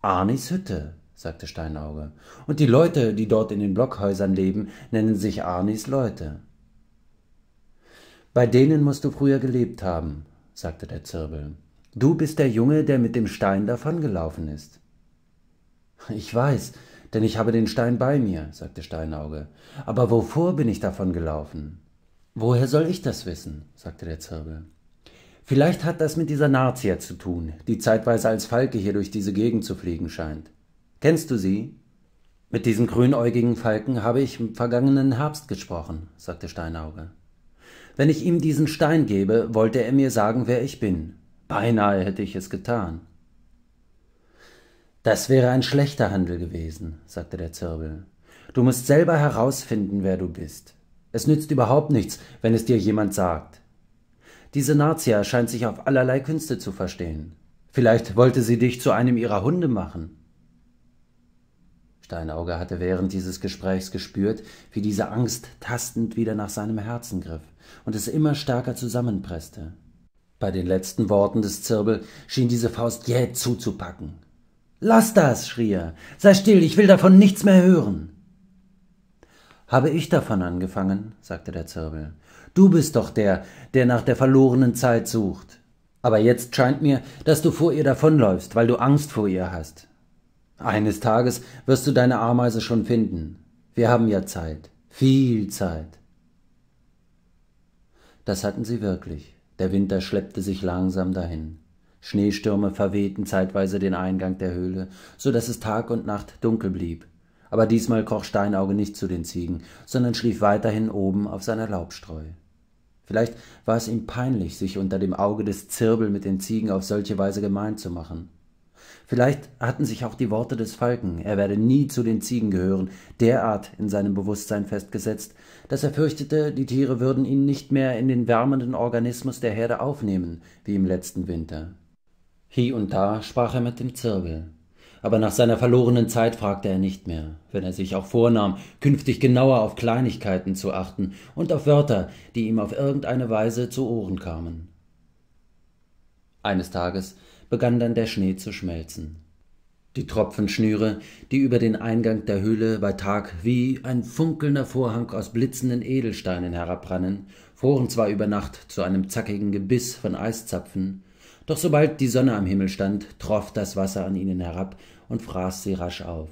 Arnis Hütte, sagte Steinauge. Und die Leute, die dort in den Blockhäusern leben, nennen sich Arnis Leute. Bei denen musst du früher gelebt haben, sagte der Zirbel. Du bist der Junge, der mit dem Stein davongelaufen ist. Ich weiß, denn ich habe den Stein bei mir, sagte Steinauge. Aber wovor bin ich davongelaufen? Woher soll ich das wissen? sagte der Zirbel. Vielleicht hat das mit dieser Narzia zu tun, die zeitweise als Falke hier durch diese Gegend zu fliegen scheint. Kennst du sie? Mit diesem grünäugigen Falken habe ich im vergangenen Herbst gesprochen, sagte Steinauge. Wenn ich ihm diesen Stein gebe, wollte er mir sagen, wer ich bin. Beinahe hätte ich es getan. Das wäre ein schlechter Handel gewesen, sagte der Zirbel. Du musst selber herausfinden, wer du bist. Es nützt überhaupt nichts, wenn es dir jemand sagt. Diese Martier scheint sich auf allerlei Künste zu verstehen. Vielleicht wollte sie dich zu einem ihrer Hunde machen. Steinauge hatte während dieses Gesprächs gespürt, wie diese Angst tastend wieder nach seinem Herzen griff und es immer stärker zusammenpresste. Bei den letzten Worten des Zirbel schien diese Faust jäh zuzupacken. Lass das, schrie er. Sei still, ich will davon nichts mehr hören. Habe ich davon angefangen, sagte der Zirbel. Du bist doch der, der nach der verlorenen Zeit sucht. Aber jetzt scheint mir, dass du vor ihr davonläufst, weil du Angst vor ihr hast. Eines Tages wirst du deine Ameise schon finden. Wir haben ja Zeit, viel Zeit. Das hatten sie wirklich. Der Winter schleppte sich langsam dahin. Schneestürme verwehten zeitweise den Eingang der Höhle, so dass es Tag und Nacht dunkel blieb. Aber diesmal kroch Steinauge nicht zu den Ziegen, sondern schlief weiterhin oben auf seiner Laubstreu. Vielleicht war es ihm peinlich, sich unter dem Auge des Zirbel mit den Ziegen auf solche Weise gemein zu machen. Vielleicht hatten sich auch die Worte des Falken, er werde nie zu den Ziegen gehören, derart in seinem Bewusstsein festgesetzt, dass er fürchtete, die Tiere würden ihn nicht mehr in den wärmenden Organismus der Herde aufnehmen, wie im letzten Winter. Hie und da sprach er mit dem Zirbel aber nach seiner verlorenen Zeit fragte er nicht mehr, wenn er sich auch vornahm, künftig genauer auf Kleinigkeiten zu achten und auf Wörter, die ihm auf irgendeine Weise zu Ohren kamen. Eines Tages begann dann der Schnee zu schmelzen. Die Tropfenschnüre, die über den Eingang der Höhle bei Tag wie ein funkelnder Vorhang aus blitzenden Edelsteinen herabrannen, fuhren zwar über Nacht zu einem zackigen Gebiss von Eiszapfen, doch sobald die Sonne am Himmel stand, troff das Wasser an ihnen herab und fraß sie rasch auf.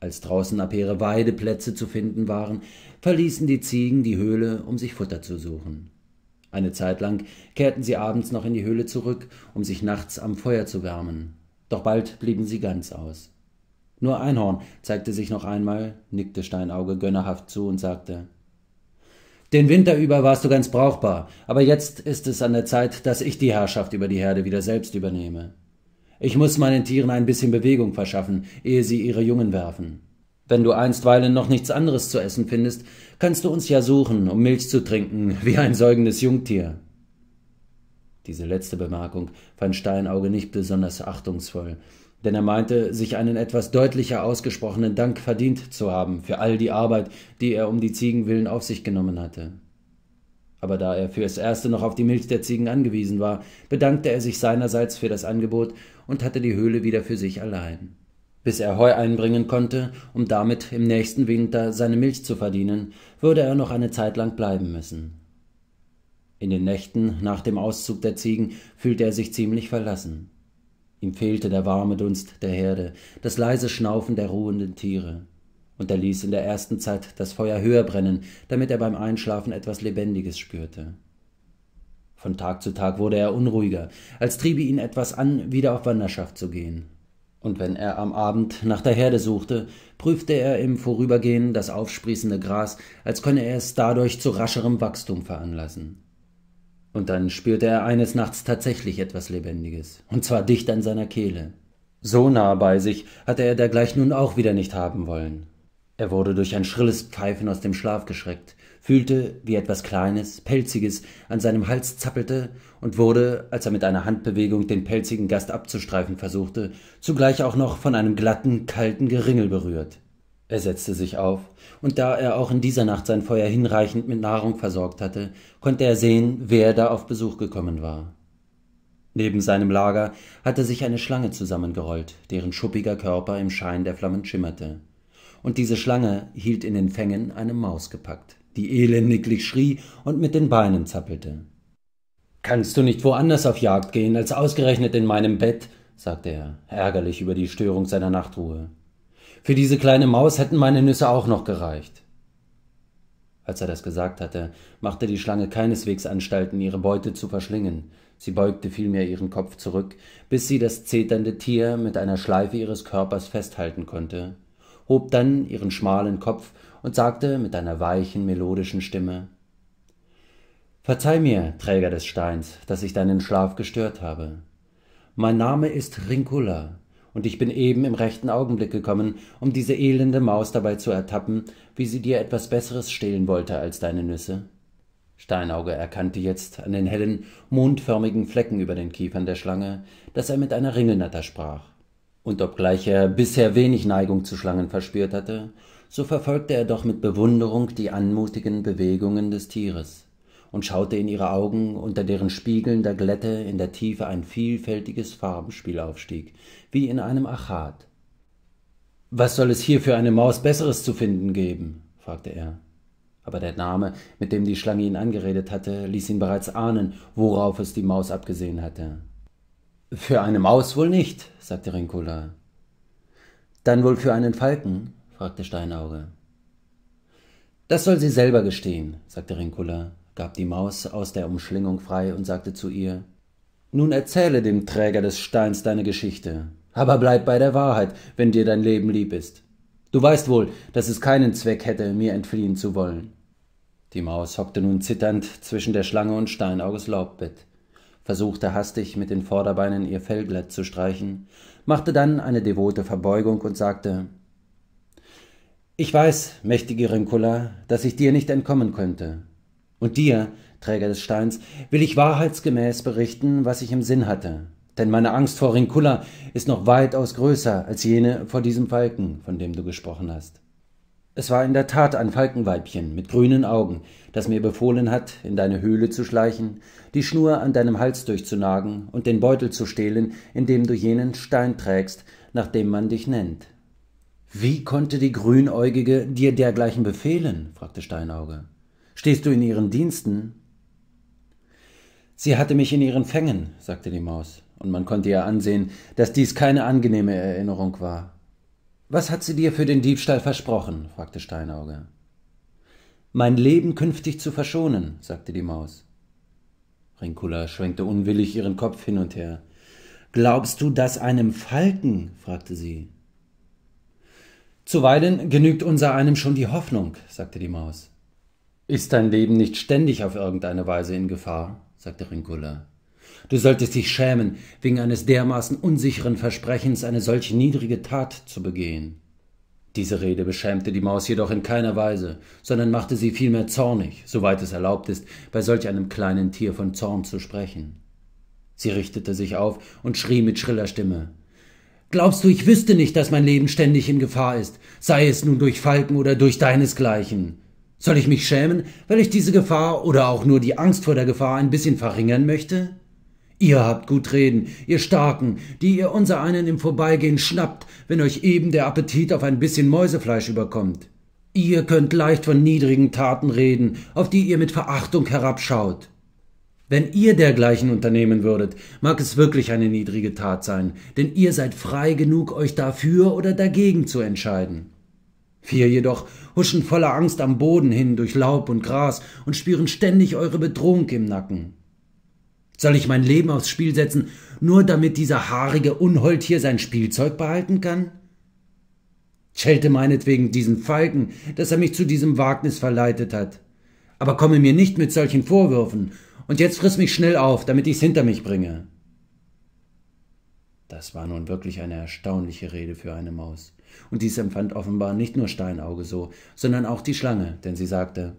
Als draußen Apere Weideplätze zu finden waren, verließen die Ziegen die Höhle, um sich Futter zu suchen. Eine Zeit lang kehrten sie abends noch in die Höhle zurück, um sich nachts am Feuer zu wärmen. Doch bald blieben sie ganz aus. Nur Einhorn zeigte sich noch einmal, nickte Steinauge gönnerhaft zu und sagte den Winter über warst du ganz brauchbar, aber jetzt ist es an der Zeit, dass ich die Herrschaft über die Herde wieder selbst übernehme. Ich muss meinen Tieren ein bisschen Bewegung verschaffen, ehe sie ihre Jungen werfen. Wenn du einstweilen noch nichts anderes zu essen findest, kannst du uns ja suchen, um Milch zu trinken, wie ein säugendes Jungtier. Diese letzte Bemerkung fand Steinauge nicht besonders achtungsvoll, denn er meinte, sich einen etwas deutlicher ausgesprochenen Dank verdient zu haben für all die Arbeit, die er um die Ziegen willen auf sich genommen hatte. Aber da er fürs Erste noch auf die Milch der Ziegen angewiesen war, bedankte er sich seinerseits für das Angebot und hatte die Höhle wieder für sich allein. Bis er Heu einbringen konnte, um damit im nächsten Winter seine Milch zu verdienen, würde er noch eine Zeit lang bleiben müssen. In den Nächten nach dem Auszug der Ziegen fühlte er sich ziemlich verlassen. Ihm fehlte der warme Dunst der Herde, das leise Schnaufen der ruhenden Tiere. Und er ließ in der ersten Zeit das Feuer höher brennen, damit er beim Einschlafen etwas Lebendiges spürte. Von Tag zu Tag wurde er unruhiger, als triebe ihn etwas an, wieder auf Wanderschaft zu gehen. Und wenn er am Abend nach der Herde suchte, prüfte er im Vorübergehen das aufsprießende Gras, als könne er es dadurch zu rascherem Wachstum veranlassen. Und dann spürte er eines Nachts tatsächlich etwas Lebendiges, und zwar dicht an seiner Kehle. So nah bei sich hatte er dergleich nun auch wieder nicht haben wollen. Er wurde durch ein schrilles Pfeifen aus dem Schlaf geschreckt, fühlte, wie etwas Kleines, Pelziges an seinem Hals zappelte und wurde, als er mit einer Handbewegung den pelzigen Gast abzustreifen versuchte, zugleich auch noch von einem glatten, kalten Geringel berührt. Er setzte sich auf, und da er auch in dieser Nacht sein Feuer hinreichend mit Nahrung versorgt hatte, konnte er sehen, wer da auf Besuch gekommen war. Neben seinem Lager hatte sich eine Schlange zusammengerollt, deren schuppiger Körper im Schein der Flammen schimmerte. Und diese Schlange hielt in den Fängen eine Maus gepackt, die elendiglich schrie und mit den Beinen zappelte. Kannst du nicht woanders auf Jagd gehen als ausgerechnet in meinem Bett? sagte er, ärgerlich über die Störung seiner Nachtruhe. Für diese kleine Maus hätten meine Nüsse auch noch gereicht. Als er das gesagt hatte, machte die Schlange keineswegs Anstalten, ihre Beute zu verschlingen. Sie beugte vielmehr ihren Kopf zurück, bis sie das zeternde Tier mit einer Schleife ihres Körpers festhalten konnte, hob dann ihren schmalen Kopf und sagte mit einer weichen, melodischen Stimme Verzeih mir, Träger des Steins, dass ich deinen Schlaf gestört habe. Mein Name ist Rinkula und ich bin eben im rechten Augenblick gekommen, um diese elende Maus dabei zu ertappen, wie sie dir etwas Besseres stehlen wollte als deine Nüsse. Steinauge erkannte jetzt an den hellen, mondförmigen Flecken über den Kiefern der Schlange, dass er mit einer Ringelnatter sprach. Und obgleich er bisher wenig Neigung zu Schlangen verspürt hatte, so verfolgte er doch mit Bewunderung die anmutigen Bewegungen des Tieres und schaute in ihre Augen, unter deren spiegelnder Glätte in der Tiefe ein vielfältiges Farbenspiel aufstieg, wie in einem Achat. Was soll es hier für eine Maus Besseres zu finden geben? fragte er. Aber der Name, mit dem die Schlange ihn angeredet hatte, ließ ihn bereits ahnen, worauf es die Maus abgesehen hatte. Für eine Maus wohl nicht, sagte Rinkula. Dann wohl für einen Falken? fragte Steinauge. Das soll sie selber gestehen, sagte Rinkula gab die Maus aus der Umschlingung frei und sagte zu ihr Nun erzähle dem Träger des Steins deine Geschichte, aber bleib bei der Wahrheit, wenn dir dein Leben lieb ist. Du weißt wohl, dass es keinen Zweck hätte, mir entfliehen zu wollen. Die Maus hockte nun zitternd zwischen der Schlange und Steinauges Laubbett, versuchte hastig mit den Vorderbeinen ihr Fell glatt zu streichen, machte dann eine devote Verbeugung und sagte Ich weiß, mächtige Rinkula, dass ich dir nicht entkommen könnte, und dir, Träger des Steins, will ich wahrheitsgemäß berichten, was ich im Sinn hatte. Denn meine Angst vor Rinkulla ist noch weitaus größer als jene vor diesem Falken, von dem du gesprochen hast. Es war in der Tat ein Falkenweibchen mit grünen Augen, das mir befohlen hat, in deine Höhle zu schleichen, die Schnur an deinem Hals durchzunagen und den Beutel zu stehlen, in dem du jenen Stein trägst, nach dem man dich nennt. Wie konnte die Grünäugige dir dergleichen befehlen? fragte Steinauge. Stehst du in ihren Diensten? Sie hatte mich in ihren Fängen, sagte die Maus, und man konnte ihr ansehen, dass dies keine angenehme Erinnerung war. Was hat sie dir für den Diebstahl versprochen? fragte Steinauge. Mein Leben künftig zu verschonen, sagte die Maus. Rinkula schwenkte unwillig ihren Kopf hin und her. Glaubst du das einem Falken? fragte sie. Zuweilen genügt unser einem schon die Hoffnung, sagte die Maus. Ist dein Leben nicht ständig auf irgendeine Weise in Gefahr? sagte Ringula. Du solltest dich schämen, wegen eines dermaßen unsicheren Versprechens eine solche niedrige Tat zu begehen. Diese Rede beschämte die Maus jedoch in keiner Weise, sondern machte sie vielmehr zornig, soweit es erlaubt ist, bei solch einem kleinen Tier von Zorn zu sprechen. Sie richtete sich auf und schrie mit schriller Stimme Glaubst du, ich wüsste nicht, dass mein Leben ständig in Gefahr ist, sei es nun durch Falken oder durch deinesgleichen? Soll ich mich schämen, weil ich diese Gefahr oder auch nur die Angst vor der Gefahr ein bisschen verringern möchte? Ihr habt gut reden, ihr Starken, die ihr unser einen im Vorbeigehen schnappt, wenn euch eben der Appetit auf ein bisschen Mäusefleisch überkommt. Ihr könnt leicht von niedrigen Taten reden, auf die ihr mit Verachtung herabschaut. Wenn ihr dergleichen unternehmen würdet, mag es wirklich eine niedrige Tat sein, denn ihr seid frei genug, euch dafür oder dagegen zu entscheiden. Wir jedoch huschen voller Angst am Boden hin durch Laub und Gras und spüren ständig eure Bedrohung im Nacken. Soll ich mein Leben aufs Spiel setzen, nur damit dieser haarige Unhold hier sein Spielzeug behalten kann? Schelte meinetwegen diesen Falken, dass er mich zu diesem Wagnis verleitet hat. Aber komme mir nicht mit solchen Vorwürfen, und jetzt friss mich schnell auf, damit ich's hinter mich bringe. Das war nun wirklich eine erstaunliche Rede für eine Maus. Und dies empfand offenbar nicht nur Steinauge so, sondern auch die Schlange, denn sie sagte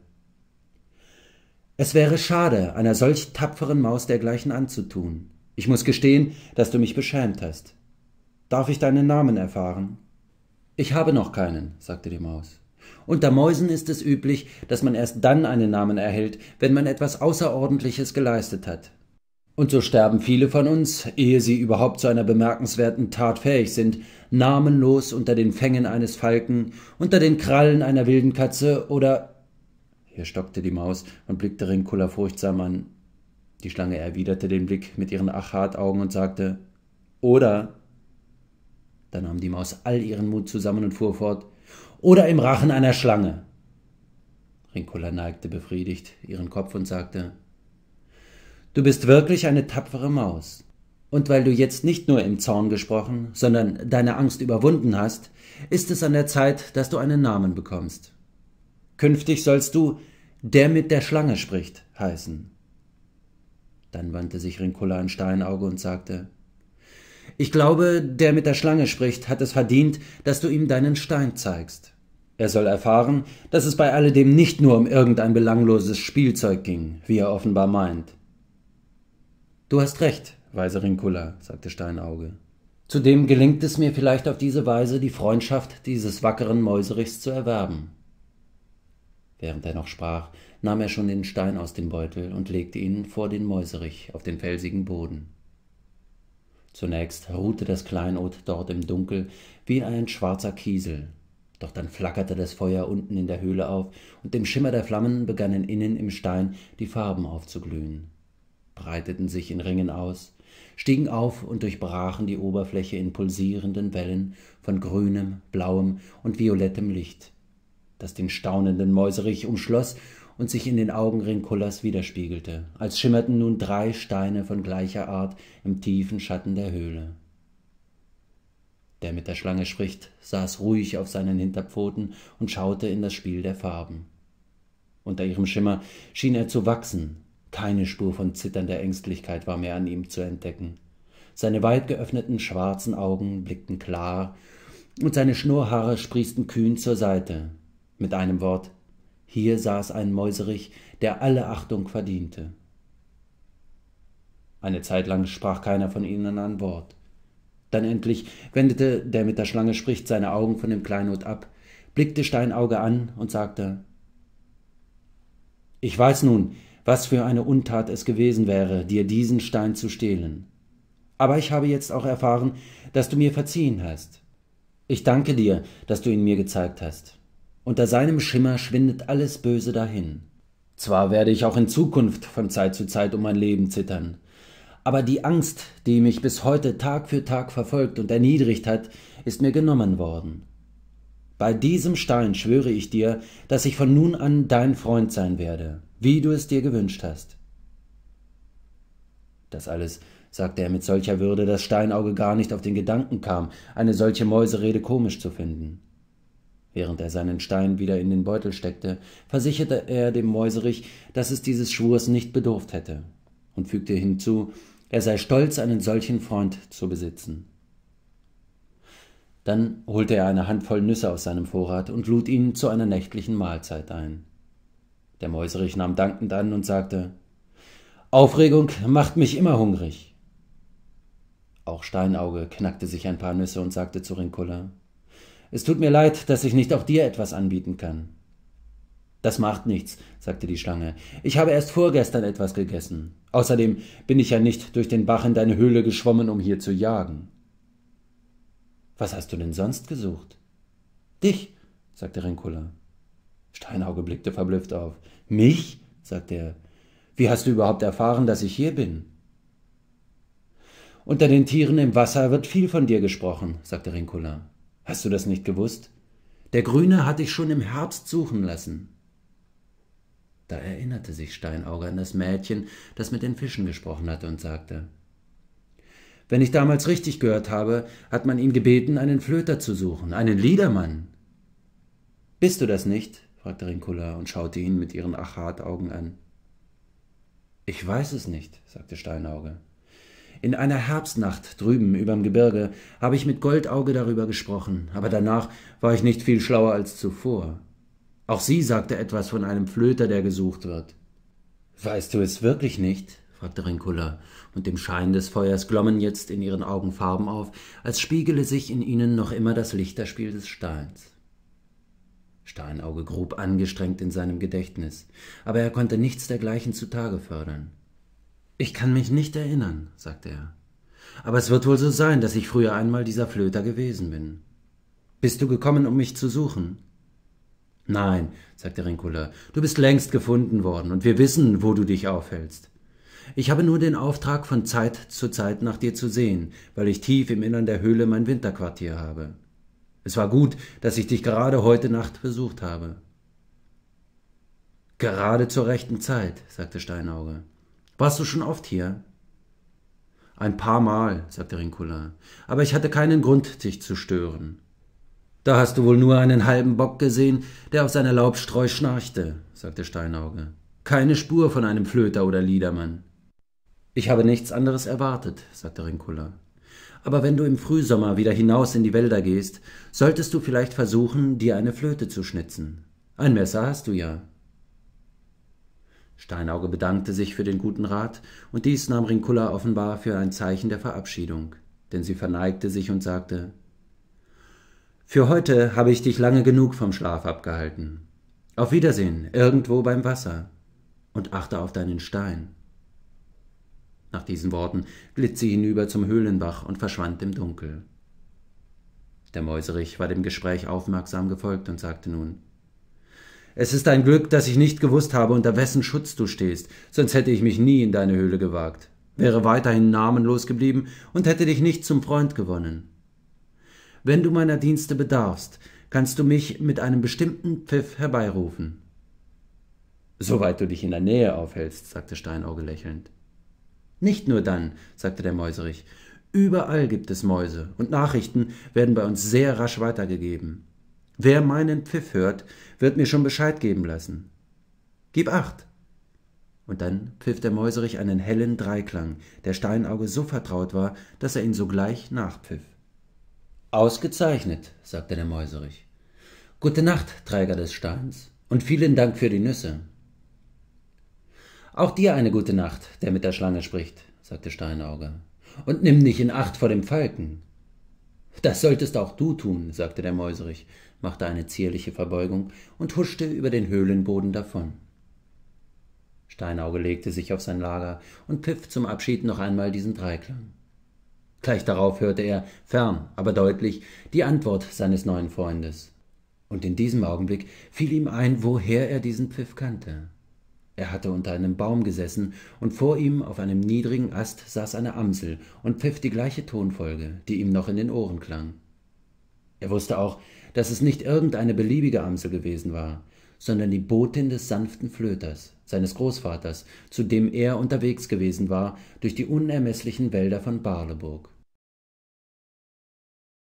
Es wäre schade, einer solch tapferen Maus dergleichen anzutun. Ich muss gestehen, dass du mich beschämt hast. Darf ich deinen Namen erfahren? Ich habe noch keinen, sagte die Maus. Unter Mäusen ist es üblich, dass man erst dann einen Namen erhält, wenn man etwas Außerordentliches geleistet hat. Und so sterben viele von uns, ehe sie überhaupt zu einer bemerkenswerten Tat fähig sind, namenlos unter den Fängen eines Falken, unter den Krallen einer wilden Katze oder. Hier stockte die Maus und blickte Rinkula furchtsam an. Die Schlange erwiderte den Blick mit ihren Achataugen und sagte: Oder. Da nahm die Maus all ihren Mut zusammen und fuhr fort: Oder im Rachen einer Schlange. Rinkula neigte befriedigt ihren Kopf und sagte: Du bist wirklich eine tapfere Maus. Und weil du jetzt nicht nur im Zorn gesprochen, sondern deine Angst überwunden hast, ist es an der Zeit, dass du einen Namen bekommst. Künftig sollst du der mit der Schlange spricht heißen. Dann wandte sich Rinkula an Steinauge und sagte Ich glaube, der mit der Schlange spricht, hat es verdient, dass du ihm deinen Stein zeigst. Er soll erfahren, dass es bei alledem nicht nur um irgendein belangloses Spielzeug ging, wie er offenbar meint. Du hast recht, weise Rinkula, sagte Steinauge. Zudem gelingt es mir vielleicht auf diese Weise, die Freundschaft dieses wackeren Mäuserichs zu erwerben. Während er noch sprach, nahm er schon den Stein aus dem Beutel und legte ihn vor den Mäuserich auf den felsigen Boden. Zunächst ruhte das Kleinod dort im Dunkel wie ein schwarzer Kiesel, doch dann flackerte das Feuer unten in der Höhle auf, und dem Schimmer der Flammen begannen innen im Stein die Farben aufzuglühen breiteten sich in Ringen aus, stiegen auf und durchbrachen die Oberfläche in pulsierenden Wellen von grünem, blauem und violettem Licht, das den staunenden Mäuserich umschloss und sich in den Augen Rinkulas widerspiegelte, als schimmerten nun drei Steine von gleicher Art im tiefen Schatten der Höhle. Der mit der Schlange spricht, saß ruhig auf seinen Hinterpfoten und schaute in das Spiel der Farben. Unter ihrem Schimmer schien er zu wachsen, keine Spur von zitternder Ängstlichkeit war mehr an ihm zu entdecken. Seine weit geöffneten schwarzen Augen blickten klar und seine Schnurrhaare sprießten kühn zur Seite. Mit einem Wort, hier saß ein Mäuserich, der alle Achtung verdiente. Eine Zeit lang sprach keiner von ihnen ein Wort. Dann endlich wendete der mit der Schlange spricht seine Augen von dem Kleinod ab, blickte Steinauge an und sagte: Ich weiß nun, was für eine Untat es gewesen wäre, dir diesen Stein zu stehlen. Aber ich habe jetzt auch erfahren, dass du mir verziehen hast. Ich danke dir, dass du ihn mir gezeigt hast. Unter seinem Schimmer schwindet alles Böse dahin. Zwar werde ich auch in Zukunft von Zeit zu Zeit um mein Leben zittern, aber die Angst, die mich bis heute Tag für Tag verfolgt und erniedrigt hat, ist mir genommen worden. Bei diesem Stein schwöre ich dir, dass ich von nun an dein Freund sein werde wie du es dir gewünscht hast. Das alles sagte er mit solcher Würde, dass Steinauge gar nicht auf den Gedanken kam, eine solche Mäuserede komisch zu finden. Während er seinen Stein wieder in den Beutel steckte, versicherte er dem Mäuserich, dass es dieses Schwurs nicht bedurft hätte, und fügte hinzu, er sei stolz, einen solchen Freund zu besitzen. Dann holte er eine Handvoll Nüsse aus seinem Vorrat und lud ihn zu einer nächtlichen Mahlzeit ein. Der Mäuserich nahm dankend an und sagte, Aufregung macht mich immer hungrig. Auch Steinauge knackte sich ein paar Nüsse und sagte zu Rinkulla, Es tut mir leid, dass ich nicht auch dir etwas anbieten kann. Das macht nichts, sagte die Schlange. Ich habe erst vorgestern etwas gegessen. Außerdem bin ich ja nicht durch den Bach in deine Höhle geschwommen, um hier zu jagen. Was hast du denn sonst gesucht? Dich, sagte Rinkula. Steinauge blickte verblüfft auf. Mich? sagte er. Wie hast du überhaupt erfahren, dass ich hier bin? Unter den Tieren im Wasser wird viel von dir gesprochen, sagte Rinkula. Hast du das nicht gewusst? Der Grüne hat dich schon im Herbst suchen lassen. Da erinnerte sich Steinauge an das Mädchen, das mit den Fischen gesprochen hatte und sagte, wenn ich damals richtig gehört habe, hat man ihn gebeten, einen Flöter zu suchen, einen Liedermann. Bist du das nicht? fragte Rinkula und schaute ihn mit ihren Achataugen an. Ich weiß es nicht, sagte Steinauge. In einer Herbstnacht drüben überm Gebirge habe ich mit Goldauge darüber gesprochen, aber danach war ich nicht viel schlauer als zuvor. Auch sie sagte etwas von einem Flöter, der gesucht wird. Weißt du es wirklich nicht? fragte Rinkula, und dem Schein des Feuers glommen jetzt in ihren Augen Farben auf, als spiegele sich in ihnen noch immer das Lichterspiel des Steins. Steinauge grub angestrengt in seinem Gedächtnis, aber er konnte nichts dergleichen zutage fördern. Ich kann mich nicht erinnern, sagte er. Aber es wird wohl so sein, dass ich früher einmal dieser Flöter gewesen bin. Bist du gekommen, um mich zu suchen? Nein, sagte Rinkula, du bist längst gefunden worden, und wir wissen, wo du dich aufhältst. Ich habe nur den Auftrag, von Zeit zu Zeit nach dir zu sehen, weil ich tief im Innern der Höhle mein Winterquartier habe. Es war gut, dass ich dich gerade heute Nacht besucht habe. Gerade zur rechten Zeit, sagte Steinauge. Warst du schon oft hier? Ein paar Mal, sagte Rinkula, aber ich hatte keinen Grund, dich zu stören. Da hast du wohl nur einen halben Bock gesehen, der auf seiner Laubstreu schnarchte, sagte Steinauge. Keine Spur von einem Flöter oder Liedermann. Ich habe nichts anderes erwartet, sagte Rinkula aber wenn du im Frühsommer wieder hinaus in die Wälder gehst, solltest du vielleicht versuchen, dir eine Flöte zu schnitzen. Ein Messer hast du ja. Steinauge bedankte sich für den guten Rat, und dies nahm Rinkulla offenbar für ein Zeichen der Verabschiedung, denn sie verneigte sich und sagte Für heute habe ich dich lange genug vom Schlaf abgehalten. Auf Wiedersehen, irgendwo beim Wasser, und achte auf deinen Stein. Nach diesen Worten glitt sie hinüber zum Höhlenbach und verschwand im Dunkel. Der Mäuserich war dem Gespräch aufmerksam gefolgt und sagte nun Es ist ein Glück, dass ich nicht gewusst habe, unter wessen Schutz du stehst, sonst hätte ich mich nie in deine Höhle gewagt, wäre weiterhin namenlos geblieben und hätte dich nicht zum Freund gewonnen. Wenn du meiner Dienste bedarfst, kannst du mich mit einem bestimmten Pfiff herbeirufen. Soweit du dich in der Nähe aufhältst, sagte Steinauge lächelnd. Nicht nur dann, sagte der Mäuserich. Überall gibt es Mäuse und Nachrichten werden bei uns sehr rasch weitergegeben. Wer meinen Pfiff hört, wird mir schon Bescheid geben lassen. Gib acht! Und dann pfiff der Mäuserich einen hellen Dreiklang, der Steinauge so vertraut war, dass er ihn sogleich nachpfiff. Ausgezeichnet, sagte der Mäuserich. Gute Nacht, Träger des Steins, und vielen Dank für die Nüsse. Auch dir eine gute Nacht, der mit der Schlange spricht, sagte Steinauge. Und nimm dich in Acht vor dem Falken. Das solltest auch du tun, sagte der Mäuserich, machte eine zierliche Verbeugung und huschte über den Höhlenboden davon. Steinauge legte sich auf sein Lager und pfiff zum Abschied noch einmal diesen Dreiklang. Gleich darauf hörte er, fern, aber deutlich, die Antwort seines neuen Freundes. Und in diesem Augenblick fiel ihm ein, woher er diesen Pfiff kannte. Er hatte unter einem Baum gesessen, und vor ihm auf einem niedrigen Ast saß eine Amsel und pfiff die gleiche Tonfolge, die ihm noch in den Ohren klang. Er wusste auch, dass es nicht irgendeine beliebige Amsel gewesen war, sondern die Botin des sanften Flöters, seines Großvaters, zu dem er unterwegs gewesen war durch die unermeßlichen Wälder von Barleburg.